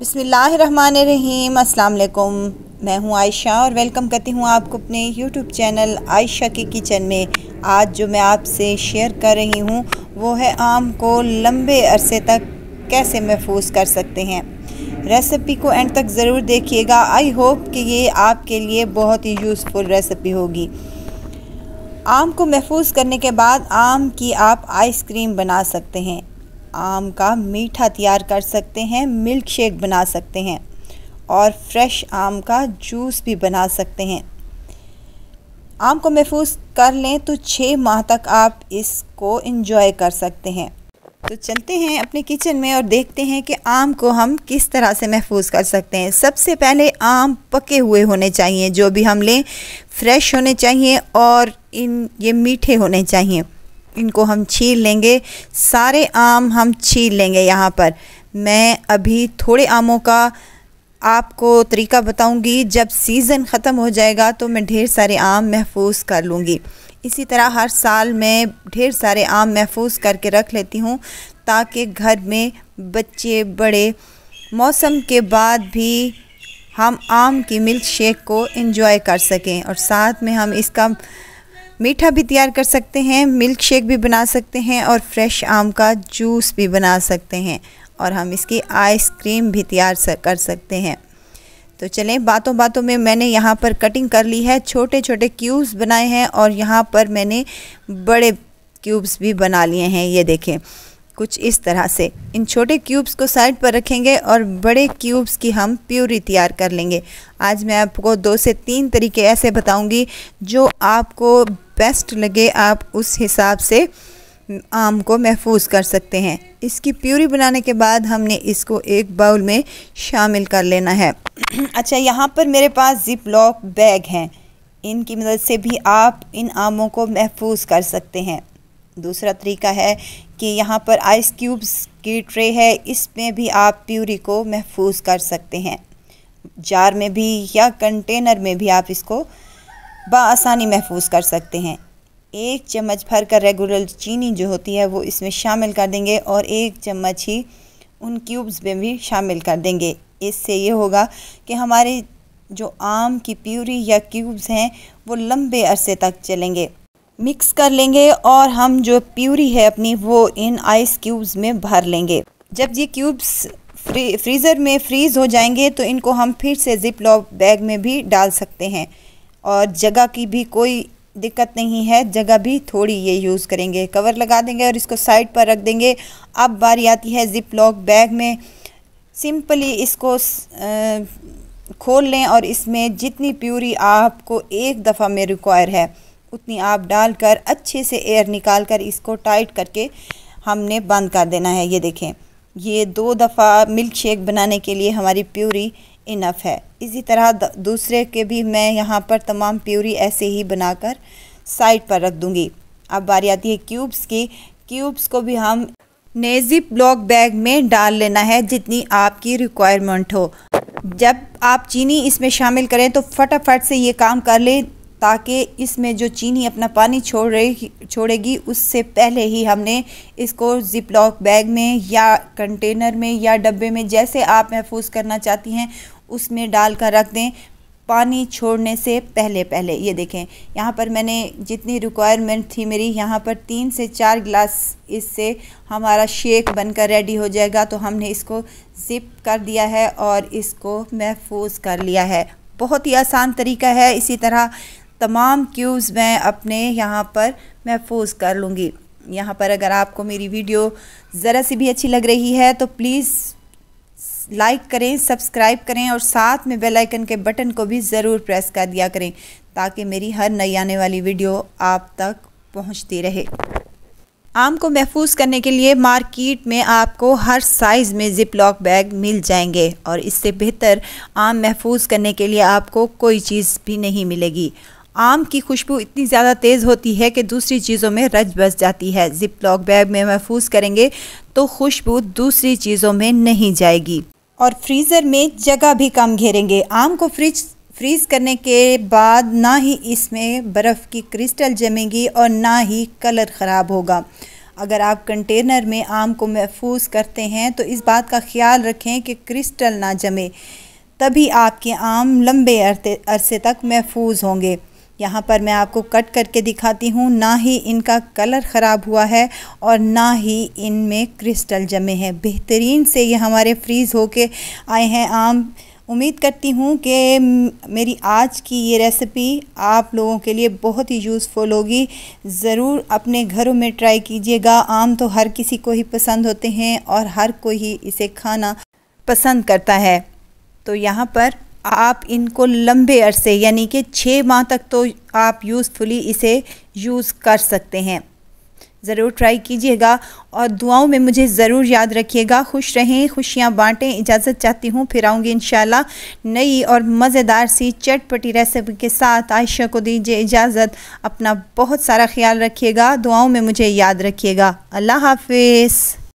अस्सलाम वालेकुम मैं हूं आयशा और वेलकम करती हूं आपको अपने यूट्यूब चैनल आयशा के किचन में आज जो मैं आपसे शेयर कर रही हूं वो है आम को लंबे अरसे तक कैसे महफूज कर सकते हैं रेसिपी को एंड तक ज़रूर देखिएगा आई होप कि ये आपके लिए बहुत ही यूज़फुल रेसिपी होगी आम को महफूज करने के बाद आम की आप आइसक्रीम बना सकते हैं आम का मीठा तैयार कर सकते हैं मिल्क शेक बना सकते हैं और फ्रेश आम का जूस भी बना सकते हैं आम को महफूज कर लें तो छः माह तक आप इसको इंजॉय कर सकते हैं तो चलते हैं अपने किचन में और देखते हैं कि आम को हम किस तरह से महफूज कर सकते हैं सबसे पहले आम पके हुए होने चाहिए जो भी हम लें फ्रेश होने चाहिए और इन ये मीठे होने चाहिए इनको हम छील लेंगे सारे आम हम छील लेंगे यहाँ पर मैं अभी थोड़े आमों का आपको तरीका बताऊंगी जब सीज़न ख़त्म हो जाएगा तो मैं ढेर सारे आम महफूज कर लूँगी इसी तरह हर साल मैं ढेर सारे आम महफूज करके रख लेती हूँ ताकि घर में बच्चे बड़े मौसम के बाद भी हम आम की मिल्क शेक को इंजॉय कर सकें और साथ में हम इसका मीठा भी तैयार कर सकते हैं मिल्क शेक भी बना सकते हैं और फ्रेश आम का जूस भी बना सकते हैं और हम इसकी आइसक्रीम भी तैयार कर सकते हैं तो चलें बातों बातों में मैंने यहाँ पर कटिंग कर ली है छोटे छोटे क्यूब्स बनाए हैं और यहाँ पर मैंने बड़े क्यूब्स भी बना लिए हैं ये देखें कुछ इस तरह से इन छोटे क्यूब्स को साइड पर रखेंगे और बड़े क्यूब्स की हम प्यूरी तैयार कर लेंगे आज मैं आपको दो से तीन तरीके ऐसे बताऊंगी जो आपको बेस्ट लगे आप उस हिसाब से आम को महफूज कर सकते हैं इसकी प्यूरी बनाने के बाद हमने इसको एक बाउल में शामिल कर लेना है अच्छा यहाँ पर मेरे पास ज़िप लॉक बैग हैं इनकी मदद से भी आप इन आमों को महफूज कर सकते हैं दूसरा तरीका है कि यहाँ पर आइस क्यूब्स की ट्रे है इसमें भी आप प्यूरी को महफूज कर सकते हैं जार में भी या कंटेनर में भी आप इसको बसानी महफूज कर सकते हैं एक चम्मच भर कर रेगुलर चीनी जो होती है वो इसमें शामिल कर देंगे और एक चम्मच ही उन क्यूब्स में भी शामिल कर देंगे इससे ये होगा कि हमारे जो आम की प्यूरी या क्यूब्स हैं वो लंबे अरसे तक चलेंगे मिक्स कर लेंगे और हम जो प्यूरी है अपनी वो इन आइस क्यूब्स में भर लेंगे जब ये क्यूब्स फ्री फ्रीज़र में फ्रीज़ हो जाएंगे तो इनको हम फिर से जिप लॉक बैग में भी डाल सकते हैं और जगह की भी कोई दिक्कत नहीं है जगह भी थोड़ी ये यूज़ करेंगे कवर लगा देंगे और इसको साइड पर रख देंगे अब बारी आती है ज़िप लॉक बैग में सिंपली इसको खोल लें और इसमें जितनी प्यूरी आपको एक दफ़ा में रिक्वायर है उतनी आप डालकर अच्छे से एयर निकाल कर इसको टाइट करके हमने बंद कर देना है ये देखें ये दो दफ़ा मिल्क शेक बनाने के लिए हमारी प्यूरी इनफ है इसी तरह दूसरे के भी मैं यहाँ पर तमाम प्यूरी ऐसे ही बनाकर साइड पर रख दूँगी अब बारी आती है क्यूब्स की क्यूब्स को भी हम नेजिप ब्लॉक बैग में डाल लेना है जितनी आपकी रिक्वायरमेंट हो जब आप चीनी इसमें शामिल करें तो फटाफट से ये काम कर लें ताकि इसमें जो चीनी अपना पानी छोड़ रही छोड़ेगी उससे पहले ही हमने इसको जिप लॉक बैग में या कंटेनर में या डब्बे में जैसे आप महफूज करना चाहती हैं उसमें डाल कर रख दें पानी छोड़ने से पहले पहले ये देखें यहाँ पर मैंने जितनी रिक्वायरमेंट थी मेरी यहाँ पर तीन से चार गिलास इससे हमारा शेक बनकर रेडी हो जाएगा तो हमने इसको ज़िप कर दिया है और इसको महफूज कर लिया है बहुत ही आसान तरीका है इसी तरह तमाम क्यूब्स मैं अपने यहाँ पर महफूज कर लूँगी यहाँ पर अगर आपको मेरी वीडियो ज़रा सी भी अच्छी लग रही है तो प्लीज़ लाइक करें सब्सक्राइब करें और साथ में बेल आइकन के बटन को भी ज़रूर प्रेस कर दिया करें ताकि मेरी हर नई आने वाली वीडियो आप तक पहुंचती रहे आम को महफूज करने के लिए मार्केट में आपको हर साइज़ में ज़िप लॉक बैग मिल जाएंगे और इससे बेहतर आम महफूज करने के लिए आपको कोई चीज़ भी नहीं मिलेगी आम की खुशबू इतनी ज़्यादा तेज़ होती है कि दूसरी चीज़ों में रच बस जाती है ज़िप लॉक बैग में महफूज करेंगे तो खुशबू दूसरी चीज़ों में नहीं जाएगी और फ्रीज़र में जगह भी कम घेरेंगे आम को फ्रिज फ्रीज़ करने के बाद ना ही इसमें बर्फ़ की क्रिस्टल जमेंगी और ना ही कलर ख़राब होगा अगर आप कंटेनर में आम को महफूज करते हैं तो इस बात का ख्याल रखें कि क्रिस्टल ना जमे तभी आपके आम लंबे अरसे तक महफूज होंगे यहाँ पर मैं आपको कट करके दिखाती हूँ ना ही इनका कलर ख़राब हुआ है और ना ही इनमें क्रिस्टल जमे हैं बेहतरीन से ये हमारे फ्रीज़ होके आए हैं आम उम्मीद करती हूँ कि मेरी आज की ये रेसिपी आप लोगों के लिए बहुत ही यूज़फुल होगी ज़रूर अपने घरों में ट्राई कीजिएगा आम तो हर किसी को ही पसंद होते हैं और हर कोई ही इसे खाना पसंद करता है तो यहाँ पर आप इनको लंबे अरसे यानी कि छः माह तक तो आप यूज़फुली इसे यूज़ कर सकते हैं ज़रूर ट्राई कीजिएगा और दुआओं में मुझे ज़रूर याद रखिएगा खुश रहें खुशियाँ बांटें इजाज़त चाहती हूँ फिर आऊँगी इन नई और मज़ेदार सी चटपटी रेसिपी के साथ आयशा को दीजिए इजाज़त अपना बहुत सारा ख्याल रखिएगा दुआओं में मुझे याद रखिएगा अल्लाह हाफिज़